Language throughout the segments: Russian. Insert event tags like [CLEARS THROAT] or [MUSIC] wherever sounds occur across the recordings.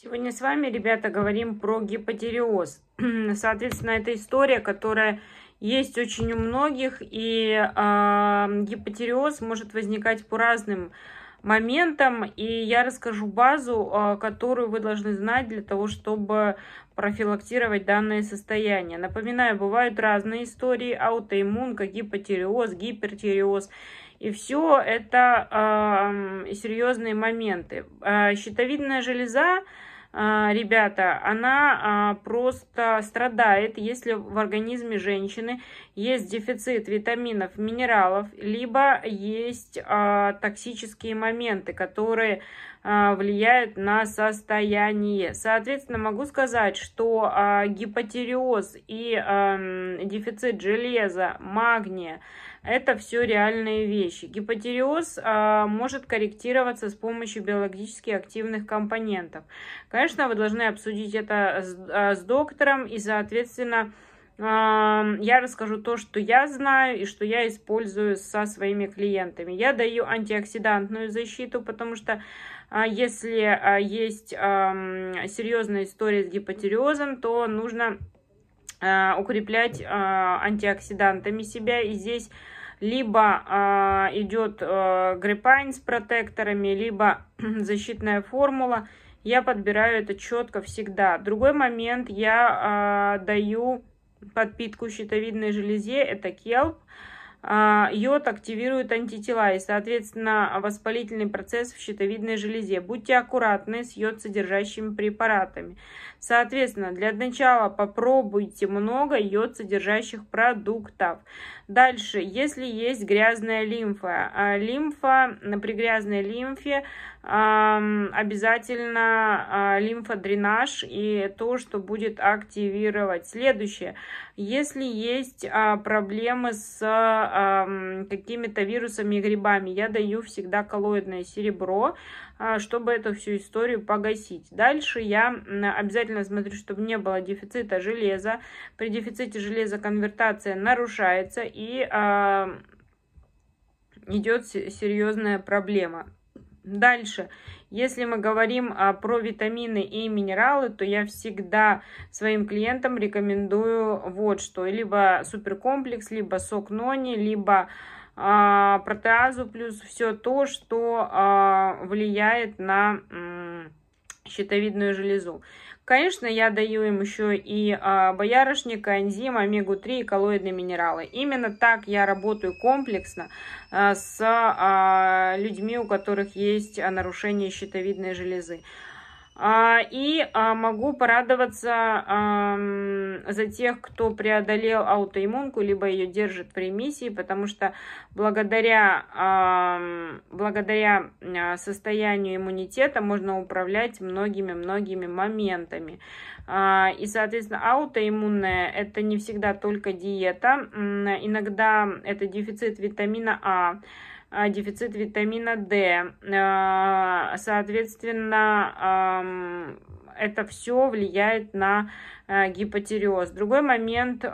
Сегодня с вами, ребята, говорим про гипотереоз. [CLEARS THROAT] Соответственно, это история, которая есть очень у многих, и э, а, гипотереоз может возникать по разным моментам, и я расскажу базу, а, которую вы должны знать для того, чтобы профилактировать данное состояние. Напоминаю, бывают разные истории, аутоиммун, гипотиреоз, гипертиреоз, и все это э, серьезные моменты. А, щитовидная железа а, ребята, она а, просто страдает, если в организме женщины есть дефицит витаминов, минералов, либо есть а, токсические моменты, которые влияют на состояние. Соответственно, могу сказать, что гипотереоз и эм, дефицит железа, магния, это все реальные вещи. Гипотереоз может корректироваться с помощью биологически активных компонентов. Конечно, вы должны обсудить это с, а, с доктором, и, соответственно, а, я расскажу то, что я знаю и что я использую со своими клиентами. Я даю антиоксидантную защиту, потому что а, если есть серьезная история с гипотиреозом, то нужно укреплять антиоксидантами себя. И здесь либо идет грипайн с протекторами, либо [CLEARS THROAT] защитная формула – я подбираю это четко всегда. Другой момент, я э, даю подпитку щитовидной железе, это келп. А, йод активирует антитела и, соответственно, воспалительный процесс в щитовидной железе. Будьте аккуратны с йод содержащими препаратами. Соответственно, для начала попробуйте много йод содержащих продуктов. Дальше, если есть грязная лимфа, а, лимфа при грязной лимфе обязательно а, лимфодренаж и то, что будет активировать. Следующее. Если есть а, проблемы с какими-то вирусами и грибами, я даю всегда коллоидное серебро, а, чтобы эту всю историю погасить. Дальше я обязательно смотрю, чтобы не было дефицита железа. При дефиците железа конвертация нарушается и идет серьезная проблема. Дальше, если мы говорим а, про витамины и минералы, то я всегда своим клиентам рекомендую вот что. Либо суперкомплекс, либо сок нони, либо а, протеазу, плюс все то, что а, влияет на щитовидную железу. Конечно, я даю им еще и а, боярышник, коэнзим, омегу-3 и коллоидные минералы. Именно так я работаю комплексно а, с а, людьми, у которых есть а, нарушение щитовидной железы. А, и а, могу порадоваться за тех, кто преодолел аутоиммунку, либо ее держит в ремиссии, потому что благодаря, благодаря а, состоянию иммунитета можно управлять многими-многими моментами. И, соответственно, аутоиммунная – это не всегда только диета. Иногда это дефицит витамина А, а, дефицит витамина D. А, соответственно, это все влияет на а, гипотереоз. Другой момент,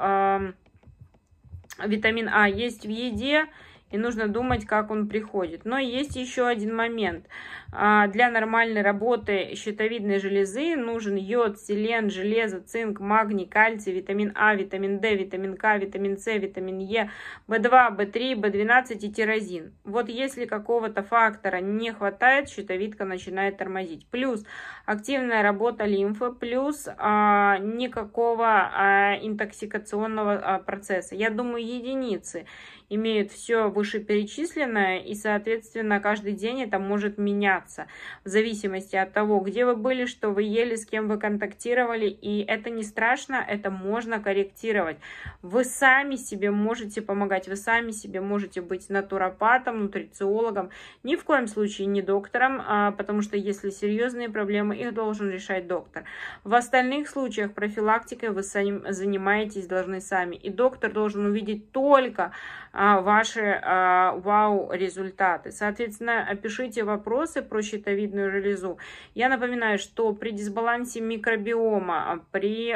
витамин А есть в еде, и нужно думать, как он приходит. Но есть еще один момент. А, для нормальной работы щитовидной железы нужен йод, селен, железо, цинк, магний, кальций, витамин А, витамин Д, витамин К, витамин С, витамин Е, В2, В3, В12 и тирозин. Вот если какого-то фактора не хватает, щитовидка начинает тормозить. Плюс активная работа лимфы, плюс а, никакого а, интоксикационного а, процесса. Я думаю, единицы имеют все выше вышеперечисленное, и, соответственно, каждый день это может меняться в зависимости от того, где вы были, что вы ели, с кем вы контактировали, и это не страшно, это можно корректировать. Вы сами себе можете помогать, вы сами себе можете быть натуропатом, нутрициологом, ни в коем случае не доктором, а, потому что если серьезные проблемы, их должен решать доктор. В остальных случаях профилактикой вы сами занимаетесь должны сами, и доктор должен увидеть только а, ваши а, а, вау результаты. Соответственно, опишите вопросы про щитовидную железу. Я напоминаю, что при дисбалансе микробиома, а, при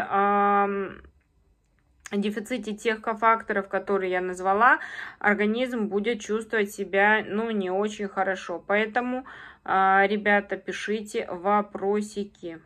дефиците тех кофакторов, которые я назвала, организм будет чувствовать себя, ну, не очень хорошо. Поэтому, а, ребята, пишите вопросики.